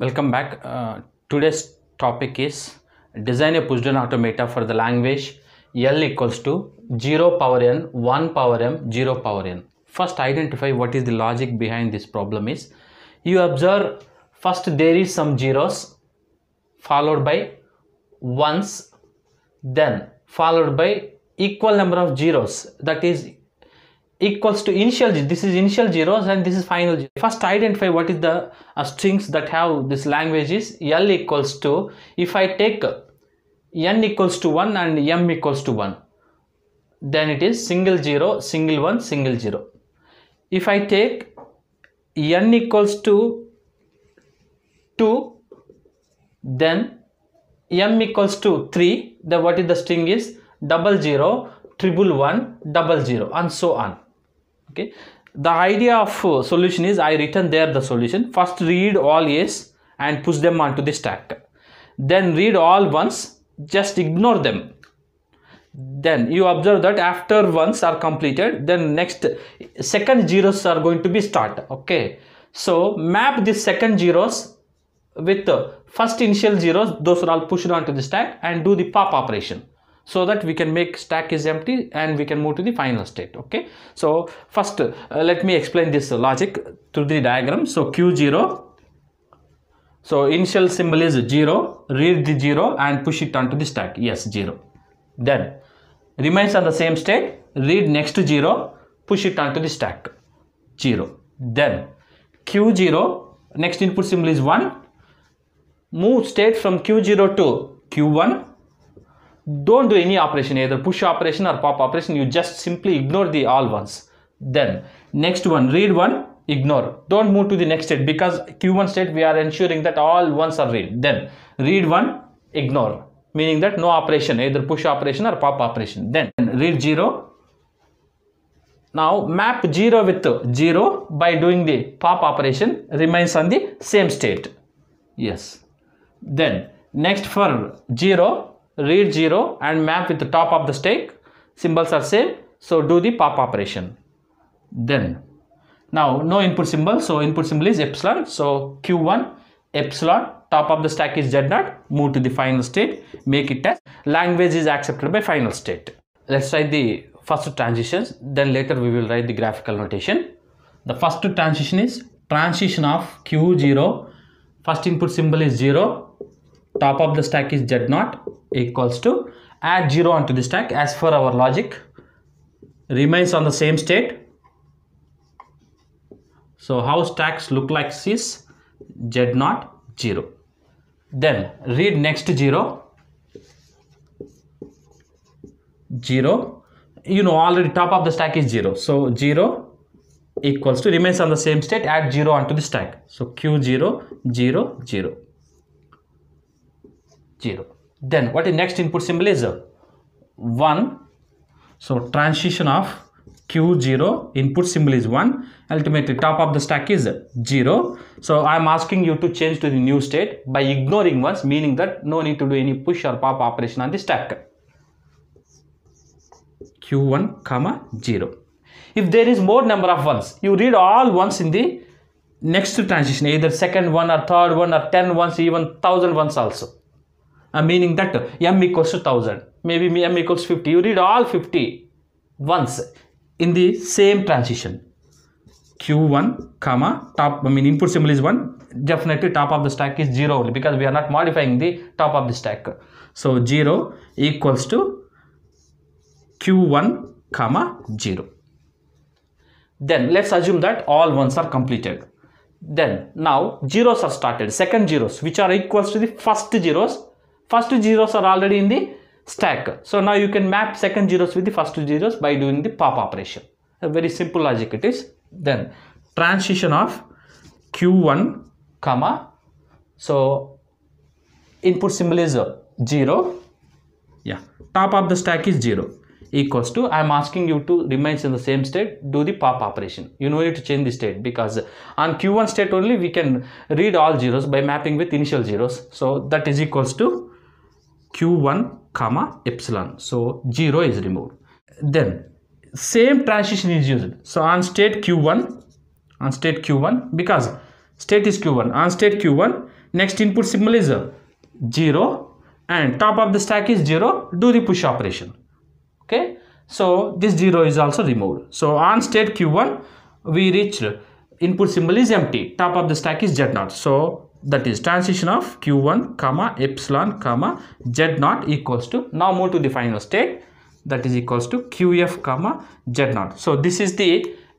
Welcome back. Uh, today's topic is design a pushdown automata for the language L equals to 0 power n, 1 power m, 0 power n. First identify what is the logic behind this problem is. You observe first there is some zeros followed by ones then followed by equal number of zeros that is equals to initial this is initial zeros and this is final zero. first identify what is the uh, strings that have this language is l equals to if i take n equals to 1 and m equals to 1 then it is single zero single one single zero if i take n equals to 2 then m equals to 3 Then what is the string is double zero triple one double zero and so on okay the idea of uh, solution is i return there the solution first read all yes and push them onto the stack then read all ones just ignore them then you observe that after ones are completed then next second zeros are going to be start okay so map the second zeros with the uh, first initial zeros those are all pushed onto the stack and do the pop operation so that we can make stack is empty and we can move to the final state okay so first uh, let me explain this logic through the diagram so q0 so initial symbol is 0 read the 0 and push it onto the stack yes 0 then remains on the same state read next to 0 push it onto the stack 0 then q0 next input symbol is 1 move state from q0 to q1 don't do any operation either push operation or pop operation you just simply ignore the all ones then next one read one ignore don't move to the next state because q1 state we are ensuring that all ones are read then read one ignore meaning that no operation either push operation or pop operation then read zero now map 0 with 0 by doing the pop operation remains on the same state. Yes. Then next for 0 read 0 and map with the top of the stack symbols are same so do the pop operation then now no input symbol so input symbol is epsilon so q1 epsilon top of the stack is z naught move to the final state make it as language is accepted by final state let's write the first transitions then later we will write the graphical notation the first transition is transition of q0 first input symbol is 0 top of the stack is z naught equals to add 0 onto the stack as per our logic remains on the same state so how stacks look like is z not 0 then read next 0 0 you know already top of the stack is 0 so 0 equals to remains on the same state add 0 onto the stack so q 0 0 0 0 then what the next input symbol is 1 so transition of q0 input symbol is 1 ultimately top of the stack is 0 so i'm asking you to change to the new state by ignoring ones meaning that no need to do any push or pop operation on the stack q1 comma 0 if there is more number of ones you read all ones in the next transition either second one or third one or 10 ones even thousand ones also uh, meaning that m equals to 1000 maybe m equals 50 you read all 50 once in the same transition q1 comma top i mean input symbol is 1 definitely top of the stack is 0 only because we are not modifying the top of the stack so 0 equals to q1 comma 0 then let's assume that all ones are completed then now zeros are started second zeros which are equals to the first zeros First two zeros are already in the stack. So now you can map second zeros with the first two zeros by doing the pop operation. A very simple logic it is. Then transition of Q1 comma. So input symbol is 0. Yeah. Top of the stack is 0 equals to I am asking you to remains in the same state do the pop operation you know need to change the state because on q1 state only we can read all zeros by mapping with initial zeros so that is equals to q1 comma epsilon so 0 is removed then same transition is used so on state q1 on state q1 because state is q1 on state q1 next input symbol is 0 and top of the stack is 0 do the push operation okay so this 0 is also removed so on state q1 we reached input symbol is empty top of the stack is z0 so that is transition of q1 comma epsilon comma z naught equals to now move to the final state that is equals to qf comma z naught so this is the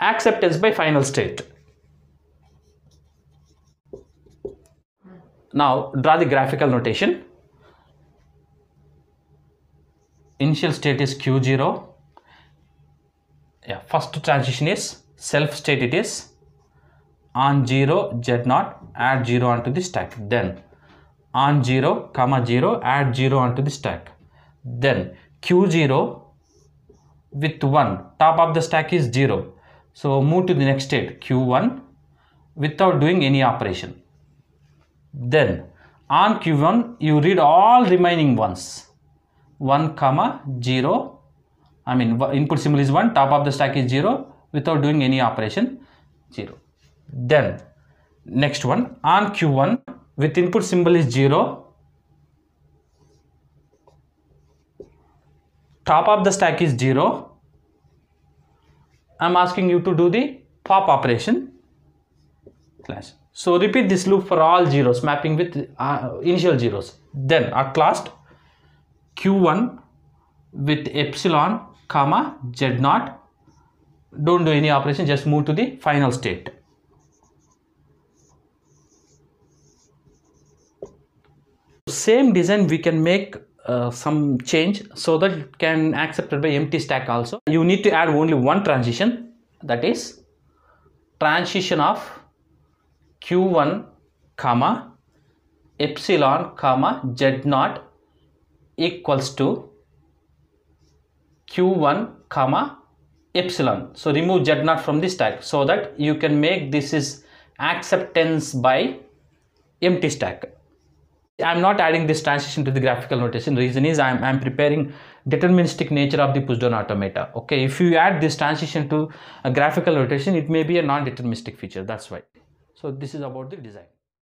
acceptance by final state now draw the graphical notation initial state is q0 yeah first transition is self state it is on 0 z 0 add 0 onto the stack then on 0 comma 0 add 0 onto the stack then q0 with 1 top of the stack is 0 so move to the next state q1 without doing any operation then on q1 you read all remaining ones 1 comma 0 i mean input symbol is 1 top of the stack is 0 without doing any operation 0 then next one on Q1 with input symbol is 0. Top of the stack is 0. I'm asking you to do the pop operation clash. So repeat this loop for all zeros mapping with uh, initial zeros. Then at last Q1 with epsilon comma z naught. Don't do any operation just move to the final state. same design we can make uh, some change so that it can accepted by empty stack also you need to add only one transition that is transition of q1 comma epsilon comma z naught equals to q1 comma epsilon so remove z naught from the stack so that you can make this is acceptance by empty stack I'm not adding this transition to the graphical notation. Reason is I'm, I'm preparing deterministic nature of the pushdown automata. Okay, if you add this transition to a graphical notation, it may be a non-deterministic feature. That's why. So this is about the design.